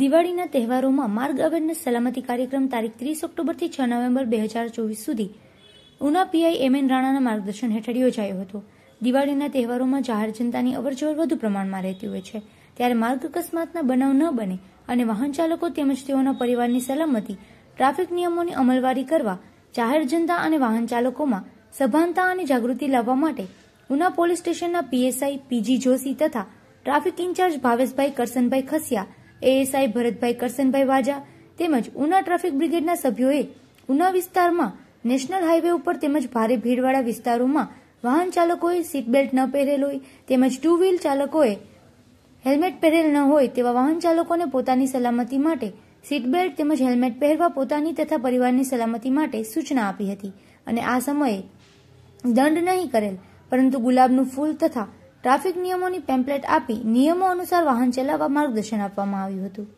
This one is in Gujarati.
દિવાળીના તહેવારોમાં માર્ગ અવેરનેસ સલામતી કાર્યક્રમ તારીખ ત્રીસ ઓક્ટોબરથી છ નવેમ્બર બે હજાર ચોવીસ સુધી ઉના પીઆઈ એમ એન રાણાના માર્ગદર્શન હેઠળ યોજાયો હતો દિવાળીના તહેવારોમાં જાહેર જનતાની અવરજવર વધુ પ્રમાણમાં રહેતી હોય છે ત્યારે માર્ગ અકસ્માતના બનાવ ન બને અને વાહન ચાલકો તેમજ તેઓના પરિવારની સલામતી ટ્રાફિક નિયમોની અમલવારી કરવા જાહેર જનતા અને વાહન ચાલકોમાં સભાનતા અને જાગૃતિ લાવવા માટે ઉના પોલીસ સ્ટેશનના PSI P G Joshi traffic incharge Bhaveshbhai Karsanbhai Khasiya ASI Bharatbhai Karshanbhai Vaja તેમજ ઉના ટ્રાફિક બ્રિગેડના સભ્યોએ ઉના વિસ્તારમાં નેશનલ હાઇવે ઉપર તેમજ ભારે ભીડવાળા વિસ્તારોમાં વાહન ચાલકોએ સીટ બેલ્ટ ન પહેરેલ હોય તેમજ ટુ વ્હીલ ચાલકોએ હેલ્મેટ પહેરેલ ન હોય તેવા વાહન ચાલકોને પોતાની સલામતી માટે સીટ બેલ્ટ તેમજ હેલ્મેટ પહેરવા પોતાની તથા પરિવારની સલામતી માટે સૂચના આપી હતી અને આ સમયે દંડ નહીં કરેલ પરંતુ ગુલાબનું ફૂલ તથા ટ્રાફિક નિયમોની પેમ્પલેટ આપી નિયમો અનુસાર વાહન ચલાવવા માર્ગદર્શન આપવામાં આવ્યું હતું